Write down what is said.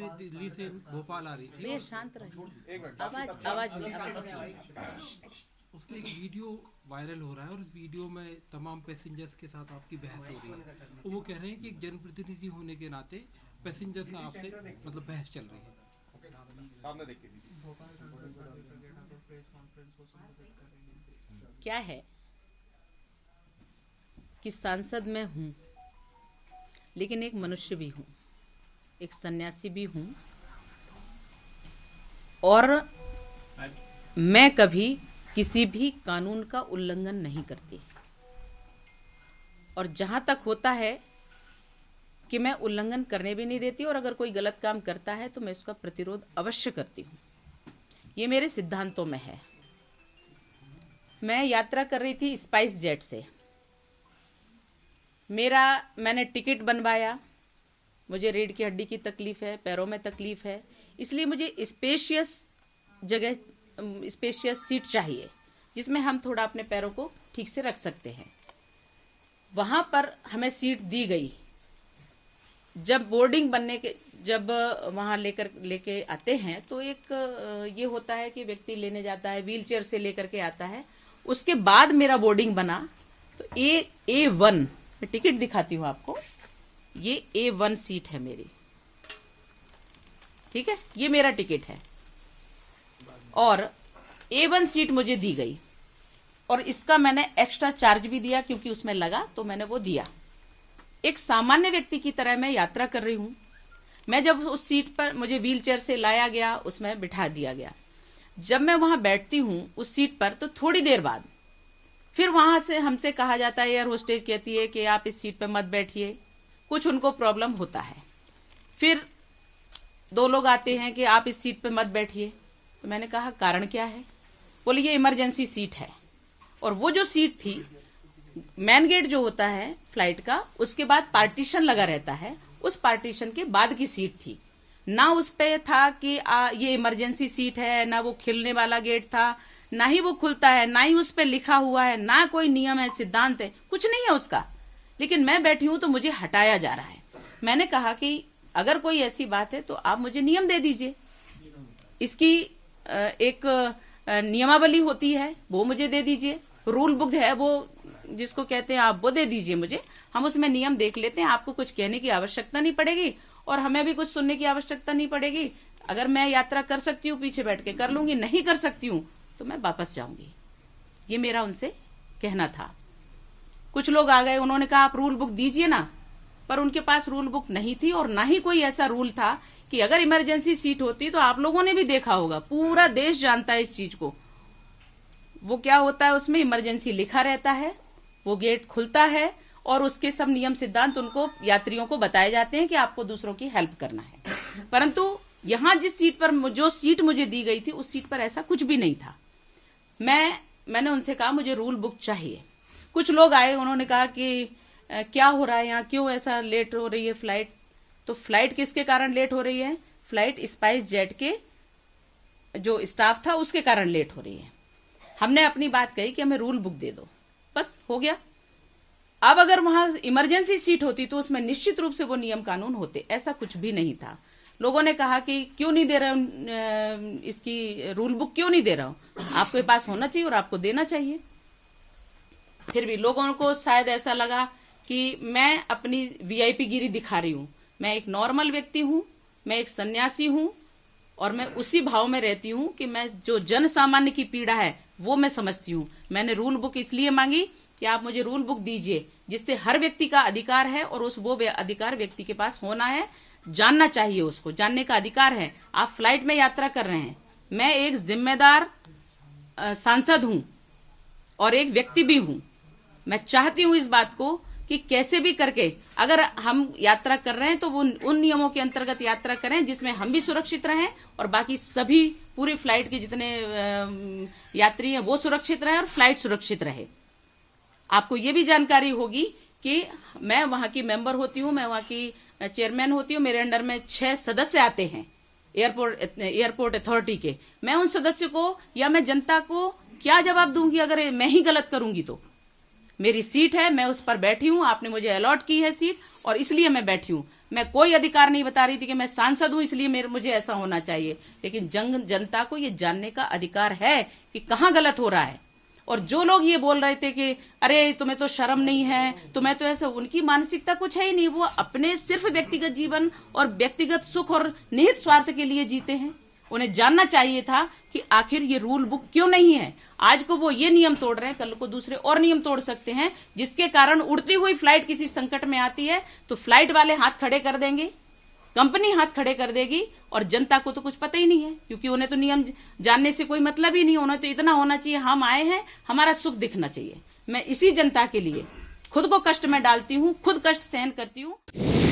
से दिल्ली से भोपाल आ रही थी मैं शांत रहिए आवाज आवाज नहीं उसका एक वीडियो वायरल हो रहा है और इस वीडियो में तमाम पैसेंजर्स के साथ आपकी बहस हो रही है और तो वो कह रहे हैं कि एक जनप्रतिनिधि होने के नाते पैसेंजर्स आपसे मतलब बहस चल रही है क्या है कि सांसद मैं हूँ लेकिन एक मनुष्य भी हूँ एक सन्यासी भी हूँ और मैं कभी किसी भी कानून का उल्लंघन नहीं करती और जहाँ तक होता है कि मैं उल्लंघन करने भी नहीं देती और अगर कोई गलत काम करता है तो मैं उसका प्रतिरोध अवश्य करती हूँ ये मेरे सिद्धांतों में है मैं यात्रा कर रही थी स्पाइस जेट से मेरा मैंने टिकट बनवाया मुझे रीढ़ की हड्डी की तकलीफ़ है पैरों में तकलीफ़ है इसलिए मुझे स्पेशियस जगह स्पेशियस सीट चाहिए जिसमें हम थोड़ा अपने पैरों को ठीक से रख सकते हैं वहां पर हमें सीट दी गई जब बोर्डिंग बनने के जब वहां लेकर लेके आते हैं तो एक ये होता है कि व्यक्ति लेने जाता है व्हील से लेकर के आता है उसके बाद मेरा बोर्डिंग बना तो ए ए वन मैं टिकट दिखाती हूँ आपको ये ए वन सीट है मेरी ठीक है ये मेरा टिकट है और ए वन सीट मुझे दी गई और इसका मैंने एक्स्ट्रा चार्ज भी दिया क्योंकि उसमें लगा तो मैंने वो दिया एक सामान्य व्यक्ति की तरह मैं यात्रा कर रही हूं मैं जब उस सीट पर मुझे व्हीलचेयर से लाया गया उसमें बिठा दिया गया जब मैं वहां बैठती हूं उस सीट पर तो थोड़ी देर बाद फिर वहां से हमसे कहा जाता है एयर होस्टेज कहती है कि आप इस सीट पर मत बैठिए कुछ उनको प्रॉब्लम होता है फिर दो लोग आते हैं कि आप इस सीट पे मत बैठिए तो मैंने कहा कारण क्या है बोले ये इमरजेंसी सीट है और वो जो सीट थी मैन गेट जो होता है फ्लाइट का उसके बाद पार्टीशन लगा रहता है उस पार्टीशन के बाद की सीट थी ना उस पे था कि आ, ये इमरजेंसी सीट है ना वो खिलने वाला गेट था ना ही वो खुलता है ना ही उस पर लिखा हुआ है ना कोई नियम है सिद्धांत है कुछ नहीं है उसका लेकिन मैं बैठी हूं तो मुझे हटाया जा रहा है मैंने कहा कि अगर कोई ऐसी बात है तो आप मुझे नियम दे दीजिए इसकी एक नियमावली होती है वो मुझे दे दीजिए रूल बुक है वो जिसको कहते हैं आप वो दे दीजिए मुझे हम उसमें नियम देख लेते हैं आपको कुछ कहने की आवश्यकता नहीं पड़ेगी और हमें भी कुछ सुनने की आवश्यकता नहीं पड़ेगी अगर मैं यात्रा कर सकती हूँ पीछे बैठ के कर लूंगी नहीं कर सकती हूँ तो मैं वापस जाऊंगी ये मेरा उनसे कहना था कुछ लोग आ गए उन्होंने कहा आप रूल बुक दीजिए ना पर उनके पास रूल बुक नहीं थी और ना ही कोई ऐसा रूल था कि अगर इमरजेंसी सीट होती तो आप लोगों ने भी देखा होगा पूरा देश जानता है इस चीज को वो क्या होता है उसमें इमरजेंसी लिखा रहता है वो गेट खुलता है और उसके सब नियम सिद्धांत उनको यात्रियों को बताए जाते हैं कि आपको दूसरों की हेल्प करना है परंतु यहां जिस सीट पर जो सीट मुझे दी गई थी उस सीट पर ऐसा कुछ भी नहीं था मैं मैंने उनसे कहा मुझे रूल बुक चाहिए कुछ लोग आए उन्होंने कहा कि क्या हो रहा है यहाँ क्यों ऐसा लेट हो रही है फ्लाइट तो फ्लाइट किसके कारण लेट हो रही है फ्लाइट स्पाइस जेट के जो स्टाफ था उसके कारण लेट हो रही है हमने अपनी बात कही कि हमें रूल बुक दे दो बस हो गया अब अगर वहां इमरजेंसी सीट होती तो उसमें निश्चित रूप से वो नियम कानून होते ऐसा कुछ भी नहीं था लोगों ने कहा कि क्यों नहीं दे रहे इसकी रूल बुक क्यों नहीं दे रहा हूं आपके पास होना चाहिए और आपको देना चाहिए फिर भी लोगों को शायद ऐसा लगा कि मैं अपनी वीआईपी गिरी दिखा रही हूं मैं एक नॉर्मल व्यक्ति हूं मैं एक सन्यासी हूं और मैं उसी भाव में रहती हूं कि मैं जो जन सामान्य की पीड़ा है वो मैं समझती हूं मैंने रूल बुक इसलिए मांगी कि आप मुझे रूल बुक दीजिए जिससे हर व्यक्ति का अधिकार है और उस वो अधिकार व्यक्ति के पास होना है जानना चाहिए उसको जानने का अधिकार है आप फ्लाइट में यात्रा कर रहे हैं मैं एक जिम्मेदार सांसद हूं और एक व्यक्ति भी हूं मैं चाहती हूं इस बात को कि कैसे भी करके अगर हम यात्रा कर रहे हैं तो वो उन नियमों के अंतर्गत यात्रा करें जिसमें हम भी सुरक्षित रहें और बाकी सभी पूरी फ्लाइट के जितने यात्री हैं वो सुरक्षित रहें और फ्लाइट सुरक्षित रहे आपको ये भी जानकारी होगी कि मैं वहां की मेंबर होती हूं मैं वहां की चेयरमैन होती हूँ मेरे अंडर में छह सदस्य आते हैं एयरपोर्ट एयरपोर्ट अथॉरिटी के मैं उन सदस्यों को या मैं जनता को क्या जवाब दूंगी अगर मैं ही गलत करूंगी तो मेरी सीट है मैं उस पर बैठी हूं आपने मुझे अलॉट की है सीट और इसलिए मैं बैठी हूं मैं कोई अधिकार नहीं बता रही थी कि मैं सांसद हूं इसलिए मेरे मुझे ऐसा होना चाहिए लेकिन जंग जनता को ये जानने का अधिकार है कि कहाँ गलत हो रहा है और जो लोग ये बोल रहे थे कि अरे तुम्हें तो शर्म नहीं है तुम्हें तो, तो ऐसा उनकी मानसिकता कुछ है ही नहीं वो अपने सिर्फ व्यक्तिगत जीवन और व्यक्तिगत सुख और निहित स्वार्थ के लिए जीते हैं उन्हें जानना चाहिए था कि आखिर ये रूल बुक क्यों नहीं है आज को वो ये नियम तोड़ रहे हैं कल को दूसरे और नियम तोड़ सकते हैं जिसके कारण उड़ती हुई फ्लाइट किसी संकट में आती है तो फ्लाइट वाले हाथ खड़े कर देंगे कंपनी हाथ खड़े कर देगी और जनता को तो कुछ पता ही नहीं है क्योंकि उन्हें तो नियम जानने से कोई मतलब ही नहीं होना तो इतना होना चाहिए हम आए हैं हमारा सुख दिखना चाहिए मैं इसी जनता के लिए खुद को कष्ट में डालती हूँ खुद कष्ट सहन करती हूँ